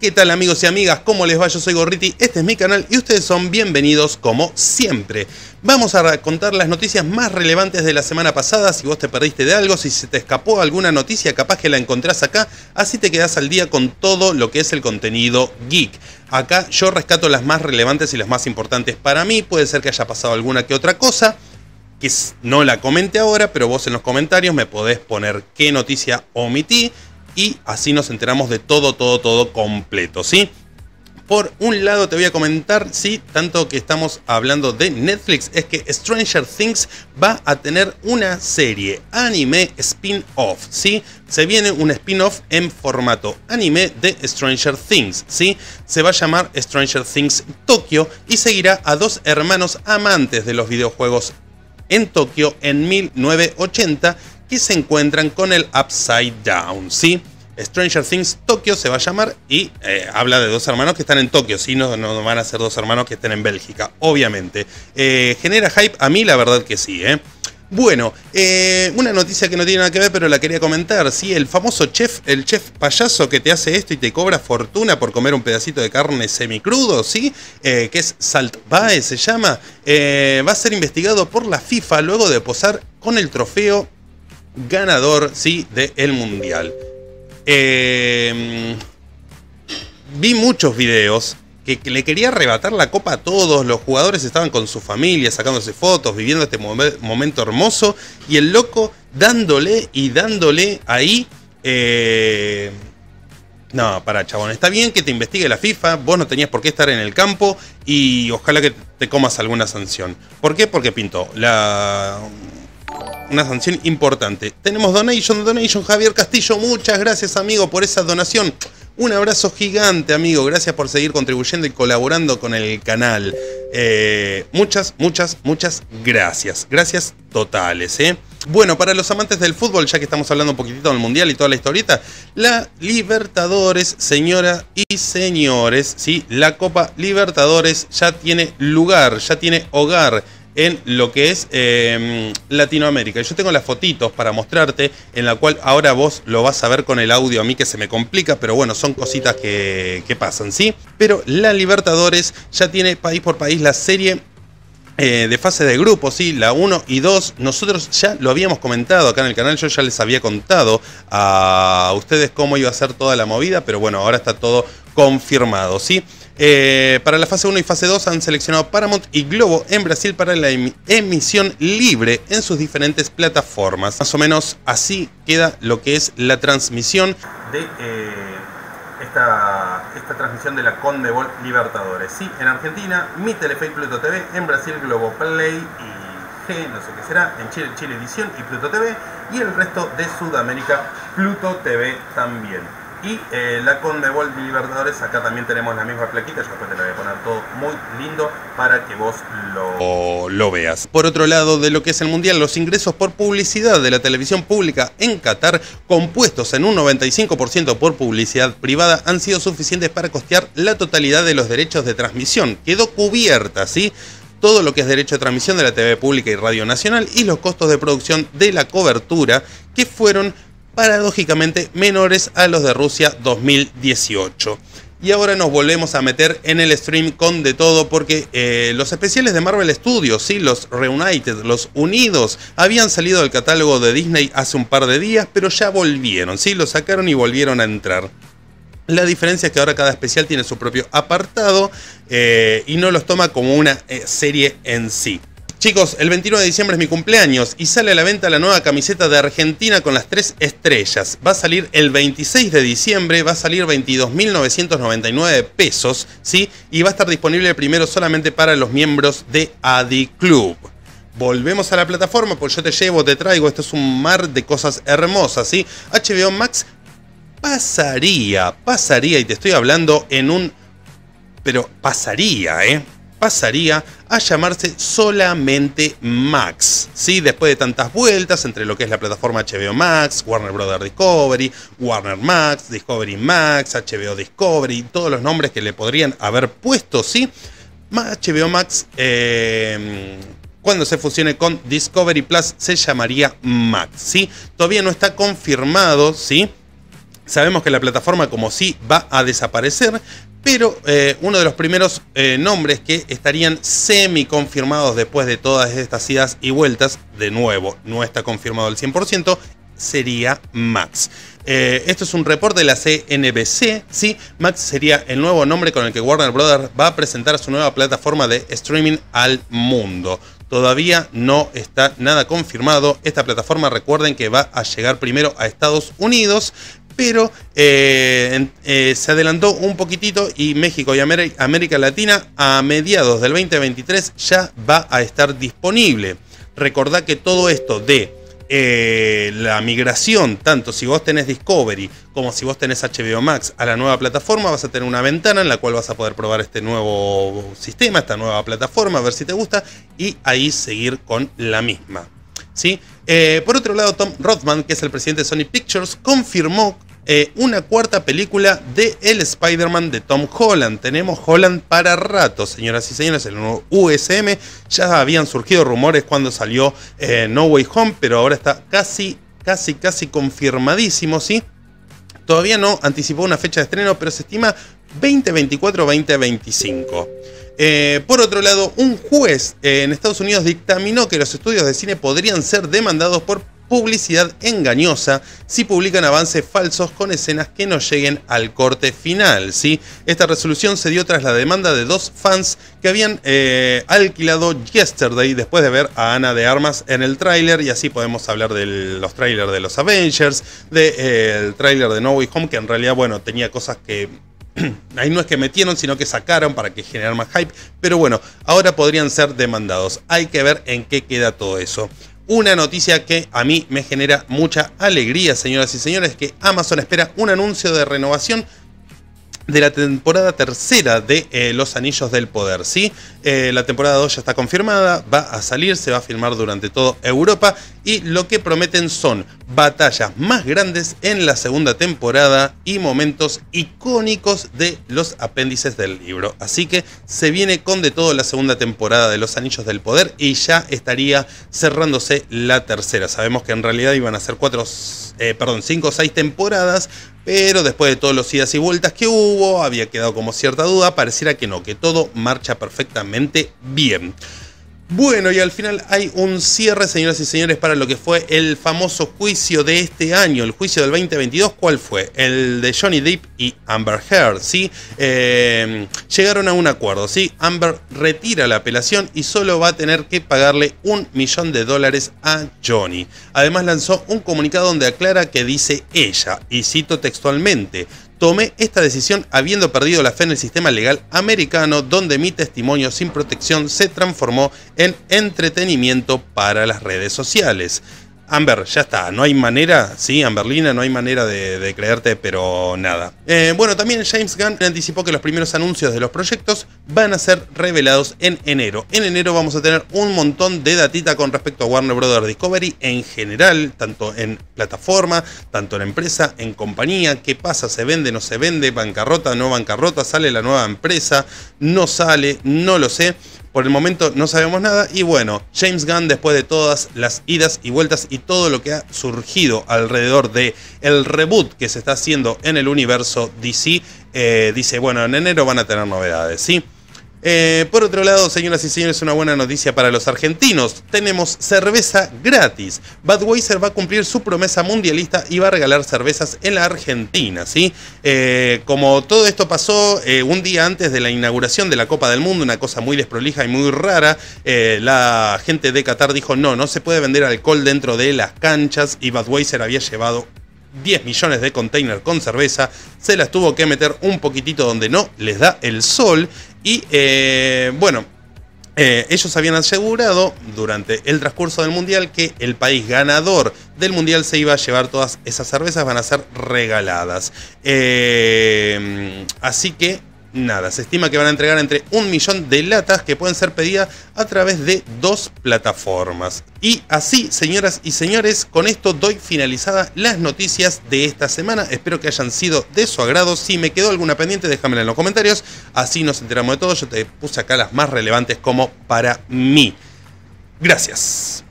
¿Qué tal amigos y amigas? ¿Cómo les va? Yo soy Gorriti, este es mi canal y ustedes son bienvenidos como siempre. Vamos a contar las noticias más relevantes de la semana pasada, si vos te perdiste de algo, si se te escapó alguna noticia, capaz que la encontrás acá, así te quedás al día con todo lo que es el contenido geek. Acá yo rescato las más relevantes y las más importantes para mí, puede ser que haya pasado alguna que otra cosa, que no la comente ahora, pero vos en los comentarios me podés poner qué noticia omití y así nos enteramos de todo, todo, todo completo, ¿sí? Por un lado te voy a comentar, sí, tanto que estamos hablando de Netflix, es que Stranger Things va a tener una serie anime spin-off, ¿sí? Se viene un spin-off en formato anime de Stranger Things, ¿sí? Se va a llamar Stranger Things Tokyo y seguirá a dos hermanos amantes de los videojuegos en Tokio en 1980 que se encuentran con el Upside Down, ¿sí? Stranger Things Tokio se va a llamar y eh, habla de dos hermanos que están en Tokio, ¿sí? No, van a ser dos hermanos que estén en Bélgica, obviamente. Eh, ¿Genera hype? A mí la verdad que sí, ¿eh? Bueno, eh, una noticia que no tiene nada que ver, pero la quería comentar. Sí, el famoso chef, el chef payaso que te hace esto y te cobra fortuna por comer un pedacito de carne semicrudo, ¿sí? que es Salt Bae, se llama. va a ser investigado por la FIFA luego de posar con el trofeo ganador, sí, del el Mundial. Em, vi muchos videos que, le quería arrebatar la copa a todos. Los jugadores estaban con su familia, sacándose fotos, viviendo este momento hermoso. Y el loco dándole y dándole ahí. Eh, no, para chabón, está bien que te investigue la FIFA, vos no tenías por qué estar en el campo y ojalá que te comas alguna sanción. ¿Por qué? Porque pintó. La, una sanción importante. Tenemos Donation, Donation, Javier Castillo, muchas gracias amigo por esa donación. Un abrazo gigante amigo, gracias por seguir contribuyendo y colaborando con el canal. Eh, muchas, muchas, muchas gracias. Gracias totales, eh. Bueno, para los amantes del fútbol, ya que estamos hablando un poquitito del Mundial y toda la historieta, la Libertadores, señoras y señores, ¿sí? La Copa Libertadores ya tiene lugar, ya tiene hogar en lo que es em, Latinoamérica. Yo tengo las fotitos para mostrarte, en la cual ahora vos lo vas a ver con el audio a mí que se me complica, pero bueno, son cositas que, pasan, ¿sí? Pero la Libertadores ya tiene país por país la serie eh, de fase de grupo, ¿sí? la 1 y 2, nosotros ya lo habíamos comentado acá en el canal, yo ya les había contado a ustedes cómo iba a ser toda la movida, pero bueno, ahora está todo confirmado, ¿sí? Eh, para la fase 1 y fase 2 han seleccionado Paramount y Globo en Brasil para la emisión libre en sus diferentes plataformas. Más o menos así queda lo que es la transmisión de eh, esta, transmisión de la Condebol Libertadores. Sí, en Argentina, Mi Telefe y Pluto TV, en Brasil Globo Play y G, no sé qué será, en Chile Chile Edición y Pluto TV y el resto de Sudamérica Pluto TV también. Y eh, la Conmebol Libertadores, acá también tenemos la misma plaquita, yo después te la voy a poner todo muy lindo para que vos lo... lo veas. Por otro lado, de lo que es el Mundial, los ingresos por publicidad de la televisión pública en Qatar, compuestos en un 95% por publicidad privada, han sido suficientes para costear la totalidad de los derechos de transmisión. Quedó cubierta, ¿sí? todo lo que es derecho de transmisión de la TV pública y Radio Nacional y los costos de producción de la cobertura que fueron paradójicamente menores a los de Rusia 2018. Y ahora nos volvemos a meter en el stream con de todo porque eh, los especiales de Marvel Studios, sí, los Reunited, los Unidos, habían salido del catálogo de Disney hace un par de días, pero ya volvieron, sí, los sacaron y volvieron a entrar. La diferencia es que ahora cada especial tiene su propio apartado eh, y no los toma como una eh, serie en sí. Chicos, el 21 de diciembre es mi cumpleaños y sale a la venta la nueva camiseta de Argentina con las tres estrellas. Va a salir el 26 de diciembre, va a salir 22.999 pesos, ¿sí? Y va a estar disponible primero solamente para los miembros de Adi Club. Volvemos a la plataforma, pues yo te llevo, te traigo, esto es un mar de cosas hermosas, ¿sí? HBO Max pasaría, pasaría, y te estoy hablando en un... Pero pasaría, ¿eh? pasaría a llamarse solamente Max, ¿sí? después de tantas vueltas entre lo que es la plataforma HBO Max, Warner Brother Discovery, Warner Max, Discovery Max, HBO Discovery, todos los nombres que le podrían haber puesto, ¿sí? HBO Max, eh, cuando se fusione con Discovery Plus, se llamaría Max, ¿sí? Todavía no está confirmado, ¿sí? Sabemos que la plataforma como sí va a desaparecer, pero eh, uno de los primeros eh, nombres que estarían semi confirmados después de todas estas idas y vueltas, de nuevo, no está confirmado al 100%, sería Max. Eh, esto es un reporte de la CNBC. Sí, Max sería el nuevo nombre con el que Warner Brothers va a presentar su nueva plataforma de streaming al mundo. Todavía no está nada confirmado. Esta plataforma recuerden que va a llegar primero a Estados Unidos pero eh, eh, se adelantó un poquitito y México y América Latina a mediados del 2023 ya va a estar disponible. Recordad que todo esto de eh, la migración, tanto si vos tenés Discovery como si vos tenés HBO Max a la nueva plataforma, vas a tener una ventana en la cual vas a poder probar este nuevo sistema, esta nueva plataforma, a ver si te gusta y ahí seguir con la misma. ¿sí? por otro lado, Tom Rothman, que es el presidente de Sony Pictures, confirmó eh, una cuarta película de El Spider-Man de Tom Holland. Tenemos Holland para rato, señoras y señores, el nuevo USM. Ya habían surgido rumores cuando salió eh, No Way Home, pero ahora está casi, casi, casi confirmadísimo, ¿sí? Todavía no anticipó una fecha de estreno, pero se estima 2024-2025. Eh, por otro lado, un juez en Estados Unidos dictaminó que los estudios de cine podrían ser demandados por publicidad engañosa si publican avances falsos con escenas que no lleguen al corte final. ¿sí? Esta resolución se dio tras la demanda de dos fans que habían eh, alquilado Yesterday después de ver a Ana de Armas en el tráiler y así podemos hablar de los tráilers de los Avengers, del eh, tráiler de No Way Home que en realidad bueno, tenía cosas que ahí no es que metieron, sino que sacaron para que generar más hype. Pero bueno, ahora podrían ser demandados. Hay que ver en qué queda todo eso. Una noticia que a mí me genera mucha alegría, señoras y señores, que Amazon espera un anuncio de renovación de la temporada tercera de eh, Los Anillos del Poder. ¿sí? Eh, la temporada 2 ya está confirmada, va a salir, se va a filmar durante toda Europa y lo que prometen son batallas más grandes en la segunda temporada y momentos icónicos de los apéndices del libro. Así que se viene con de todo la segunda temporada de Los Anillos del Poder y ya estaría cerrándose la tercera. Sabemos que en realidad iban a ser cuatro, eh, perdón, cinco o seis temporadas, pero después de todos los idas y vueltas que hubo, había quedado como cierta duda, pareciera que no, que todo marcha perfectamente bien. Bueno, y al final hay un cierre, señoras y señores, para lo que fue el famoso juicio de este año, el juicio del 2022. ¿Cuál fue? El de Johnny Depp y Amber Heard, ¿sí? Eh, llegaron a un acuerdo, ¿sí? Amber retira la apelación y solo va a tener que pagarle un millón de dólares a Johnny. Además lanzó un comunicado donde aclara que dice ella, y cito textualmente, Tomé esta decisión habiendo perdido la fe en el sistema legal americano donde mi testimonio sin protección se transformó en entretenimiento para las redes sociales. Amber, ya está, no hay manera, sí, Amberlina, no hay manera de, creerte, pero nada. Eh, bueno, también James Gunn anticipó que los primeros anuncios de los proyectos van a ser revelados en enero. En enero vamos a tener un montón de datita con respecto a Warner Brothers Discovery en general, tanto en plataforma, tanto en empresa, en compañía, qué pasa, se vende, no se vende, bancarrota, no bancarrota, sale la nueva empresa, no sale, no lo sé por el momento no sabemos nada y bueno, James Gunn después de todas las idas y vueltas y todo lo que ha surgido alrededor de el reboot que se está haciendo en el universo DC, eh, dice, bueno, en enero van a tener novedades, ¿sí? Eh, por otro lado, señoras y señores, una buena noticia para los argentinos. Tenemos cerveza gratis. Budweiser va a cumplir su promesa mundialista y va a regalar cervezas en la Argentina, ¿sí? Eh, como todo esto pasó eh, un día antes de la inauguración de la Copa del Mundo, una cosa muy desprolija y muy rara, la gente de Qatar dijo, no, no se puede vender alcohol dentro de las canchas y Budweiser había llevado 10 millones de containers con cerveza, se las tuvo que meter un poquitito donde no les da el sol y eh, bueno, eh, ellos habían asegurado durante el transcurso del Mundial que el país ganador del Mundial se iba a llevar todas esas cervezas, van a ser regaladas. Eh, así que nada. Se estima que van a entregar entre un millón de latas que pueden ser pedidas a través de dos plataformas. Y así, señoras y señores, con esto doy finalizadas las noticias de esta semana. Espero que hayan sido de su agrado. Si me quedó alguna pendiente, déjamela en los comentarios. Así nos enteramos de todo. Yo te puse acá las más relevantes como para mí. Gracias.